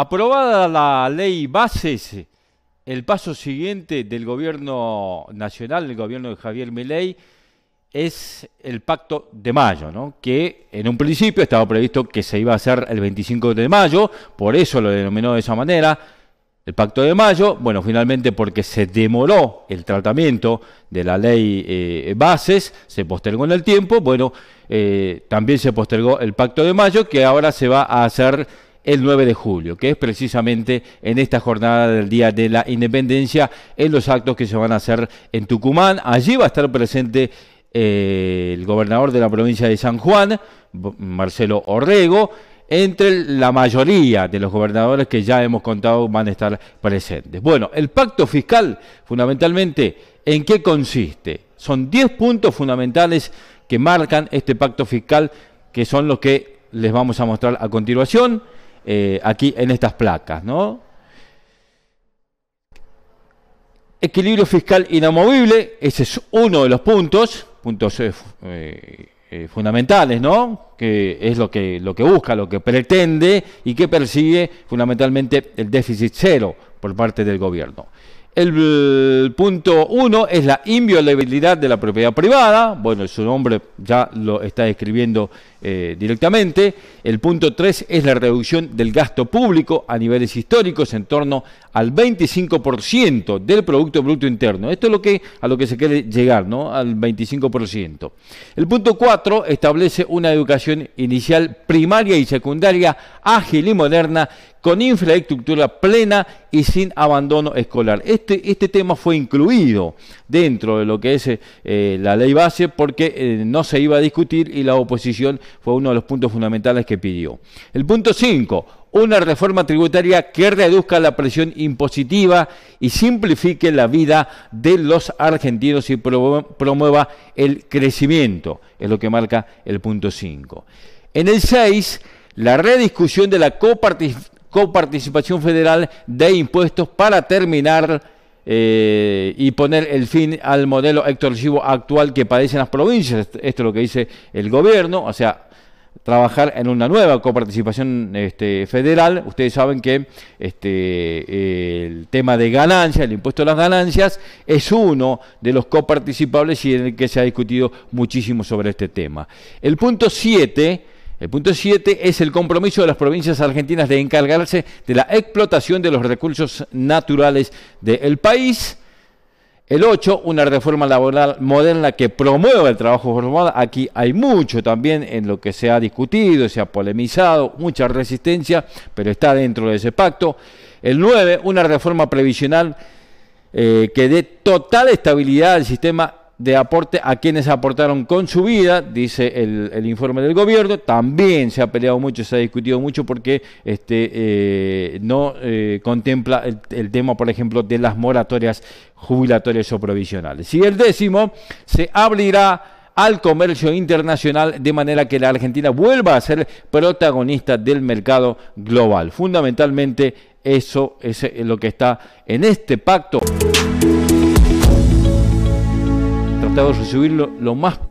Aprobada la ley bases, el paso siguiente del gobierno nacional, del gobierno de Javier Milei, es el pacto de mayo, ¿no? que en un principio estaba previsto que se iba a hacer el 25 de mayo, por eso lo denominó de esa manera, el pacto de mayo, bueno, finalmente porque se demoró el tratamiento de la ley eh, bases, se postergó en el tiempo, bueno, eh, también se postergó el pacto de mayo, que ahora se va a hacer el 9 de julio, que es precisamente en esta jornada del Día de la Independencia, en los actos que se van a hacer en Tucumán. Allí va a estar presente eh, el gobernador de la provincia de San Juan, Marcelo Orrego, entre la mayoría de los gobernadores que ya hemos contado van a estar presentes. Bueno, el pacto fiscal, fundamentalmente, ¿en qué consiste? Son 10 puntos fundamentales que marcan este pacto fiscal, que son los que les vamos a mostrar a continuación. Eh, aquí en estas placas, Equilibrio fiscal inamovible, ese es uno de los puntos, puntos eh, eh, fundamentales, Que es lo que, lo que busca, lo que pretende y que persigue fundamentalmente el déficit cero por parte del gobierno. El, eh, punto uno es la inviolabilidad de la propiedad privada. Bueno, su nombre ya lo está escribiendo eh, directamente. El punto tres es la reducción del gasto público a niveles históricos en torno al 25% del Producto Bruto Interno. Esto es lo que, a lo que se quiere llegar, ¿no? Al 25%. El punto cuatro establece una educación inicial primaria y secundaria ágil y moderna con infraestructura plena y sin abandono escolar. Este, este, tema fue incluido dentro de lo que es eh, la ley base porque eh, no se iba a discutir y la oposición fue uno de los puntos fundamentales que pidió. El punto 5, una reforma tributaria que reduzca la presión impositiva y simplifique la vida de los argentinos y promueva el crecimiento, es lo que marca el punto 5. En el 6, la rediscusión de la coparticipación federal de impuestos para terminar eh, y poner el fin al modelo extorsivo actual que padecen las provincias. Esto es lo que dice el gobierno, o sea, trabajar en una nueva coparticipación este, federal. Ustedes saben que este, el tema de ganancias, el impuesto a las ganancias, es uno de los coparticipables y en el que se ha discutido muchísimo sobre este tema. El punto 7 el punto 7 es el compromiso de las provincias argentinas de encargarse de la explotación de los recursos naturales del país. El 8, una reforma laboral moderna que promueva el trabajo formal. Aquí hay mucho también en lo que se ha discutido, se ha polemizado, mucha resistencia, pero está dentro de ese pacto. El 9, una reforma previsional eh, que dé total estabilidad al sistema de aporte a quienes aportaron con su vida, dice el, informe del gobierno. También se ha peleado mucho, se ha discutido mucho porque este, eh, no eh, contempla el, el, tema, por ejemplo, de las moratorias jubilatorias o provisionales. Y el décimo, se abrirá al comercio internacional de manera que la Argentina vuelva a ser protagonista del mercado global. Fundamentalmente eso es eh, lo que está en este pacto recibirlo lo más